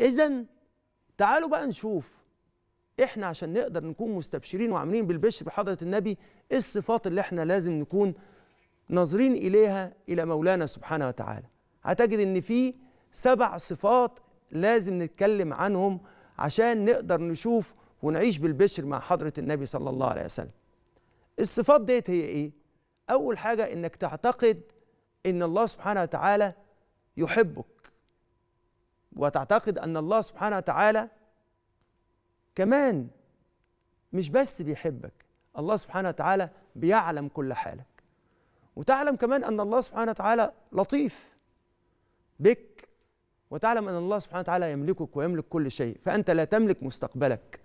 اذا تعالوا بقى نشوف احنا عشان نقدر نكون مستبشرين وعاملين بالبشر بحضره النبي ايه الصفات اللي احنا لازم نكون ناظرين اليها الى مولانا سبحانه وتعالى هتجد ان في سبع صفات لازم نتكلم عنهم عشان نقدر نشوف ونعيش بالبشر مع حضره النبي صلى الله عليه وسلم الصفات ديت هي ايه اول حاجه انك تعتقد ان الله سبحانه وتعالى يحبك وتعتقد ان الله سبحانه وتعالى كمان مش بس بيحبك الله سبحانه وتعالى بيعلم كل حالك وتعلم كمان ان الله سبحانه وتعالى لطيف بك وتعلم ان الله سبحانه وتعالى يملكك ويملك كل شيء فانت لا تملك مستقبلك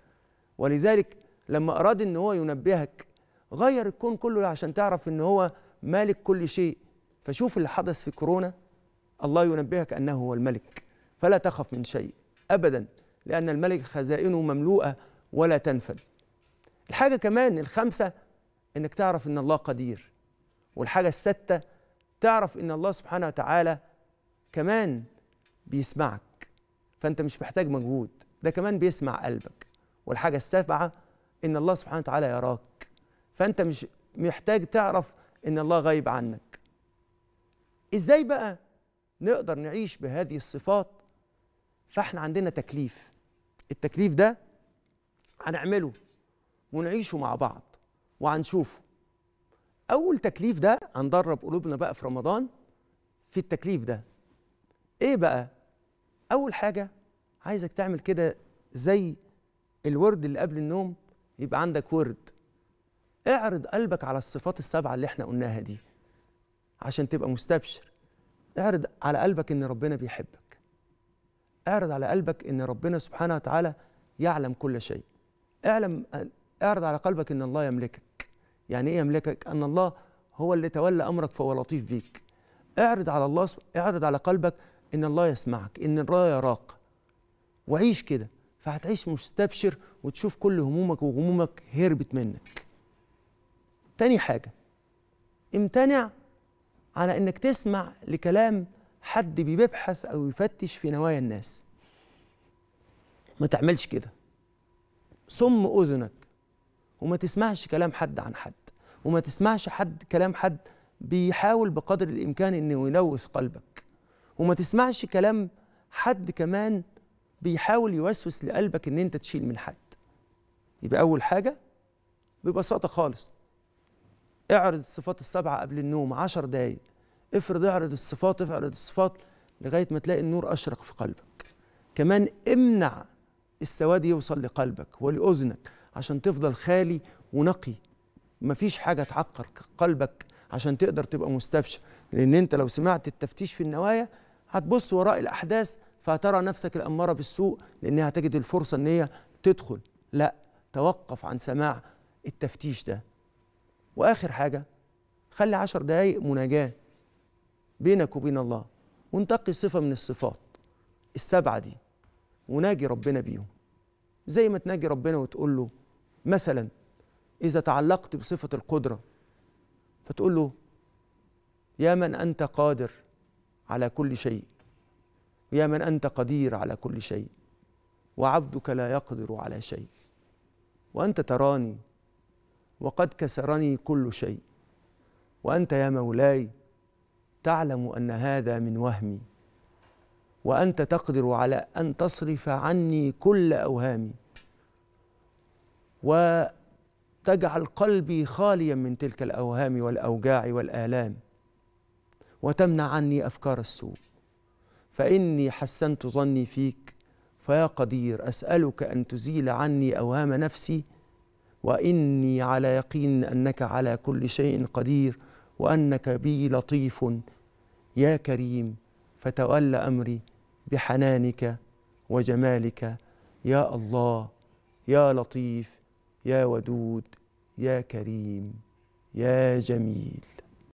ولذلك لما اراد ان هو ينبهك غير الكون كله عشان تعرف ان هو مالك كل شيء فشوف اللي حدث في كورونا الله ينبهك انه هو الملك فلا تخف من شيء أبدا لأن الملك خزائنه مملوءة ولا تنفد الحاجة كمان الخامسة إنك تعرف إن الله قدير والحاجة السته تعرف إن الله سبحانه وتعالى كمان بيسمعك فأنت مش محتاج مجهود ده كمان بيسمع قلبك والحاجة السابعة إن الله سبحانه وتعالى يراك فأنت مش محتاج تعرف إن الله غايب عنك إزاي بقى نقدر نعيش بهذه الصفات فاحنا عندنا تكليف التكليف ده هنعمله ونعيشه مع بعض وهنشوفه اول تكليف ده هندرب قلوبنا بقى في رمضان في التكليف ده ايه بقى اول حاجه عايزك تعمل كده زي الورد اللي قبل النوم يبقى عندك ورد اعرض قلبك على الصفات السبعه اللي احنا قلناها دي عشان تبقى مستبشر اعرض على قلبك ان ربنا بيحبك اعرض على قلبك ان ربنا سبحانه وتعالى يعلم كل شيء اعلم اعرض على قلبك ان الله يملكك يعني ايه يملكك ان الله هو اللي تولى امرك فهو لطيف بيك اعرض على الله اعرض على قلبك ان الله يسمعك ان الله يراك وعيش كده فهتعيش مستبشر وتشوف كل همومك وغمومك هربت منك تاني حاجة امتنع على انك تسمع لكلام حد بيبحث او يفتش في نوايا الناس ما تعملش كده صم اذنك وما تسمعش كلام حد عن حد وما تسمعش حد كلام حد بيحاول بقدر الامكان انه يلوث قلبك وما تسمعش كلام حد كمان بيحاول يوسوس لقلبك ان انت تشيل من حد يبقى اول حاجه ببساطه خالص اعرض الصفات السبعه قبل النوم عشر دقايق افرض اعرض الصفات افرض الصفات لغايه ما تلاقي النور اشرق في قلبك كمان امنع السواد يوصل لقلبك ولاذنك عشان تفضل خالي ونقي مفيش حاجه تعقر قلبك عشان تقدر تبقى مستبشر لان انت لو سمعت التفتيش في النوايا هتبص وراء الاحداث فهترى نفسك الاماره بالسوء لانها تجد الفرصه ان هي تدخل لا توقف عن سماع التفتيش ده واخر حاجه خلي عشر دقايق مناجاه بينك وبين الله وانتقي صفة من الصفات السبعة دي وناجي ربنا بيهم زي ما تناجي ربنا وتقول له مثلا إذا تعلقت بصفة القدرة فتقول له يا من أنت قادر على كل شيء ويا من أنت قدير على كل شيء وعبدك لا يقدر على شيء وأنت تراني وقد كسرني كل شيء وأنت يا مولاي تعلم ان هذا من وهمي وانت تقدر على ان تصرف عني كل اوهامي وتجعل قلبي خاليا من تلك الاوهام والاوجاع والالام وتمنع عني افكار السوء فاني حسنت ظني فيك فيا قدير اسالك ان تزيل عني اوهام نفسي واني على يقين انك على كل شيء قدير وانك بي لطيف يا كريم فتول امري بحنانك وجمالك يا الله يا لطيف يا ودود يا كريم يا جميل